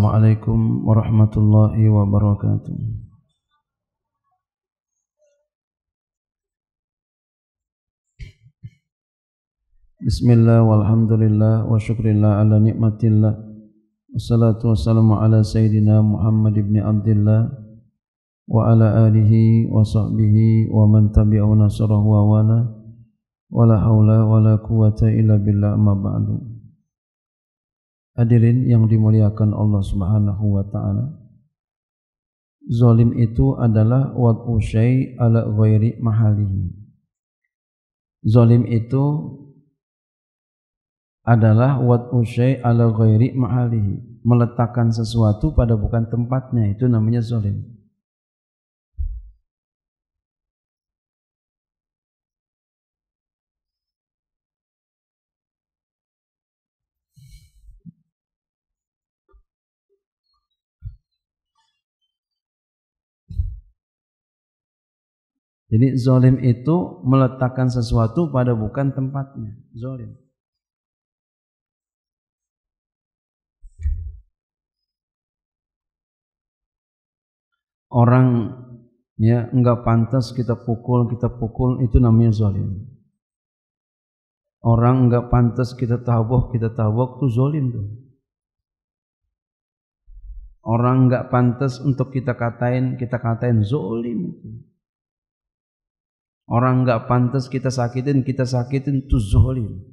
Assalamualaikum warahmatullahi wabarakatuh. Bismillah walhamdulillah wa syukrillah ala nikmatillah Wassalatu wassalamu ala sayyidina Muhammad ibn Abdillah Wa ala alihi wa sahbihi wa man tabi'u nasarahu wa wala Wa la hawla wa la quwata illa billah ma ba'du Hadirin yang dimuliakan Allah Subhanahu wa taala. Zalim itu adalah wad'u syai' ala ghairi mahalihi. Zalim itu adalah wad'u syai' ala ghairi mahalihi, meletakkan sesuatu pada bukan tempatnya, itu namanya zalim. Jadi zolim itu meletakkan sesuatu pada bukan tempatnya. Zolim. Orang ya nggak pantas kita pukul, kita pukul itu namanya zolim. Orang enggak pantas kita tabok, kita tabok itu zolim tuh. Orang enggak pantas untuk kita katain, kita katain zolim itu. Orang nggak pantas kita sakitin, kita sakitin itu zolim.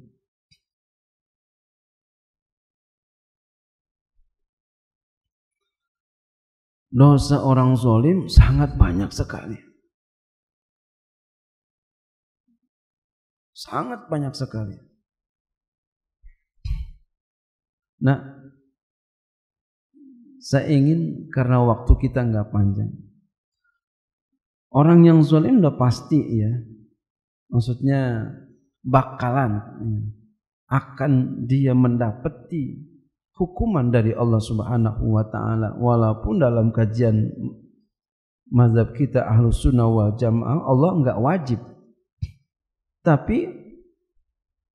Dosa orang zolim sangat banyak sekali. Sangat banyak sekali. Nah, saya ingin karena waktu kita nggak panjang, Orang yang zalim udah pasti ya. Maksudnya bakalan ya. akan dia mendapati hukuman dari Allah Subhanahu wa taala walaupun dalam kajian mazhab kita ahlu sunnah wal jamaah Allah enggak wajib tapi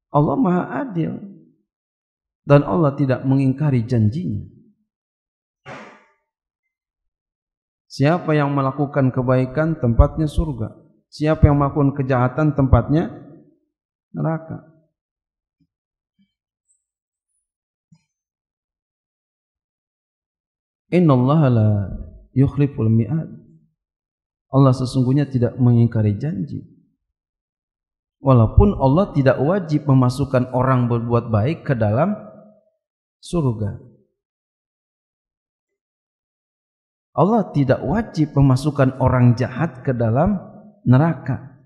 Allah maha adil dan Allah tidak mengingkari janjinya Siapa yang melakukan kebaikan tempatnya surga. Siapa yang melakukan kejahatan tempatnya neraka. Innallaha la yukhliful mi'ad. Allah sesungguhnya tidak mengingkari janji. Walaupun Allah tidak wajib memasukkan orang berbuat baik ke dalam surga. Allah tidak wajib memasukkan orang jahat ke dalam neraka.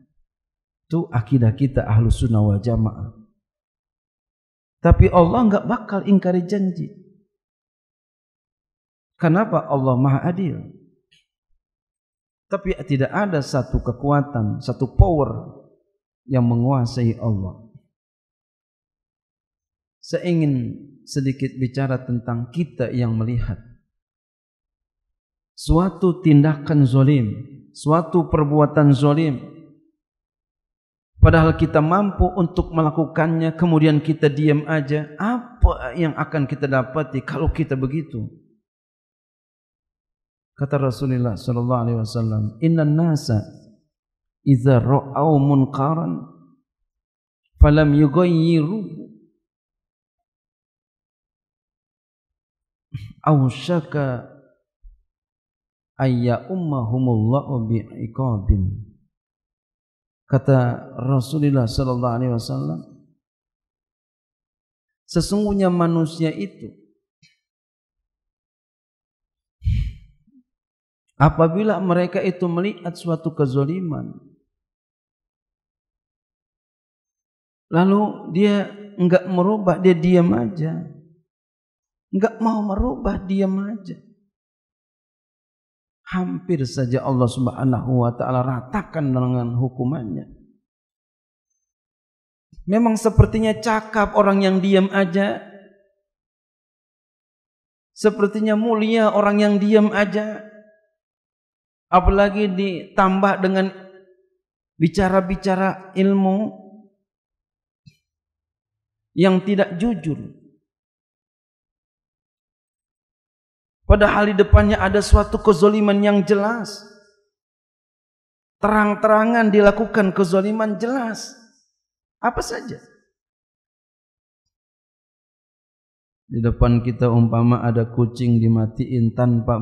Itu akidah kita ahlu sunnah wal jamaah. Tapi Allah enggak bakal ingkari janji. Kenapa Allah maha adil? Tapi tidak ada satu kekuatan, satu power yang menguasai Allah. Saya ingin sedikit bicara tentang kita yang melihat suatu tindakan zolim, suatu perbuatan zolim. Padahal kita mampu untuk melakukannya, kemudian kita diam aja. Apa yang akan kita dapati kalau kita begitu? Kata Rasulullah sallallahu alaihi wasallam, "Inna nasa idza ra'au munkaran falam yughayyiru aw syaka ayya ummahumullahu bi'iqabin kata Rasulullah sallallahu alaihi wasallam sesungguhnya manusia itu apabila mereka itu melihat suatu kezaliman lalu dia enggak merubah dia diam aja enggak mau merubah diam aja hampir saja Allah Subhanahu wa taala ratakan dengan hukumannya. Memang sepertinya cakap orang yang diam aja. Sepertinya mulia orang yang diam aja. Apalagi ditambah dengan bicara-bicara ilmu yang tidak jujur. Padahal di depannya ada suatu kezoliman yang jelas. Terang-terangan dilakukan kezoliman jelas. Apa saja. Di depan kita umpama ada kucing dimatiin tanpa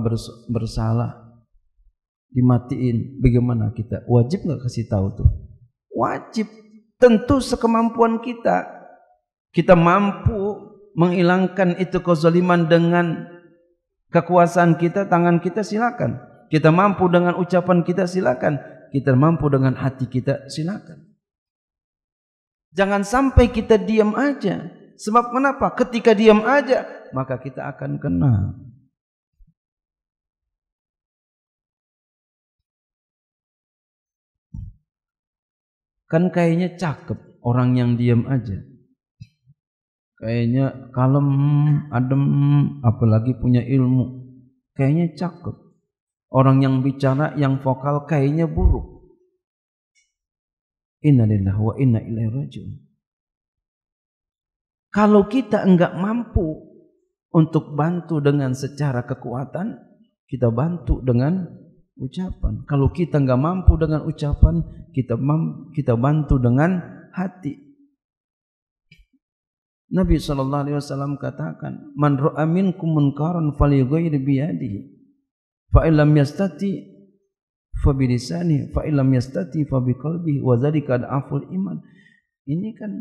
bersalah. Dimatiin. Bagaimana kita? Wajib nggak kasih tahu tuh? Wajib. Tentu sekemampuan kita. Kita mampu menghilangkan itu kezaliman dengan Kekuasaan kita, tangan kita silakan. Kita mampu dengan ucapan kita silakan. Kita mampu dengan hati kita silakan. Jangan sampai kita diam aja. Sebab kenapa? Ketika diam aja, maka kita akan kena. Kan kayaknya cakep orang yang diam aja kayaknya kalem, adem, apalagi punya ilmu. Kayaknya cakep. Orang yang bicara yang vokal kayaknya buruk. Innalillahi wa inna ilaihi rajiun. Kalau kita enggak mampu untuk bantu dengan secara kekuatan, kita bantu dengan ucapan. Kalau kita enggak mampu dengan ucapan, kita kita bantu dengan hati. Nabi sallallahu alaihi wasallam katakan, "Man ra'a minkum munkaran falyughayyir bi yadihi. Fa lam yastati fa bi lisanihi, fa lam yastati fa bi qalbihi wa dzalika aful iman." Ini kan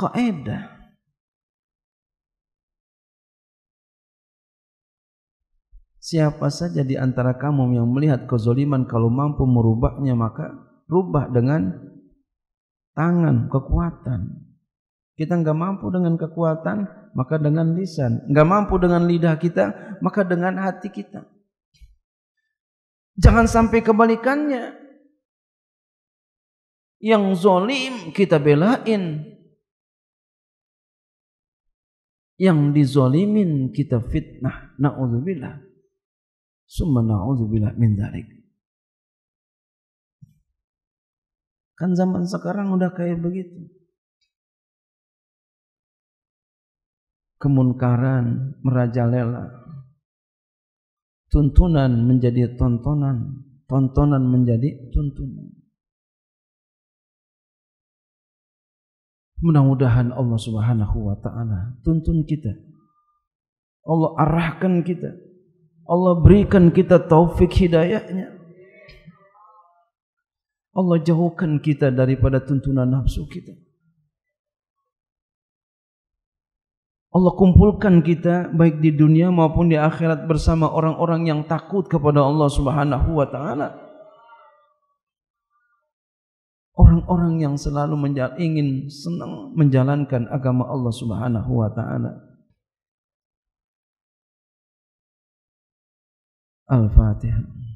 kaidah Siapa saja di antara kamu yang melihat kezoliman kalau mampu merubahnya maka rubah dengan tangan, kekuatan kita nggak mampu dengan kekuatan, maka dengan lisan. Nggak mampu dengan lidah kita, maka dengan hati kita. Jangan sampai kebalikannya. Yang zolim kita belain. Yang dizolimin kita fitnah. Na'udzubillah. Summa na'udzubillah min dhalik. Kan zaman sekarang udah kayak begitu. kemunkaran merajalela. Tuntunan menjadi tontonan, tontonan menjadi tuntunan. Mudah-mudahan Allah Subhanahu wa taala tuntun kita. Allah arahkan kita. Allah berikan kita taufik hidayahnya. Allah jauhkan kita daripada tuntunan nafsu kita. Allah kumpulkan kita baik di dunia maupun di akhirat bersama orang-orang yang takut kepada Allah Subhanahu wa taala. Orang-orang yang selalu ingin senang menjalankan agama Allah Subhanahu wa taala. Al-Fatihah.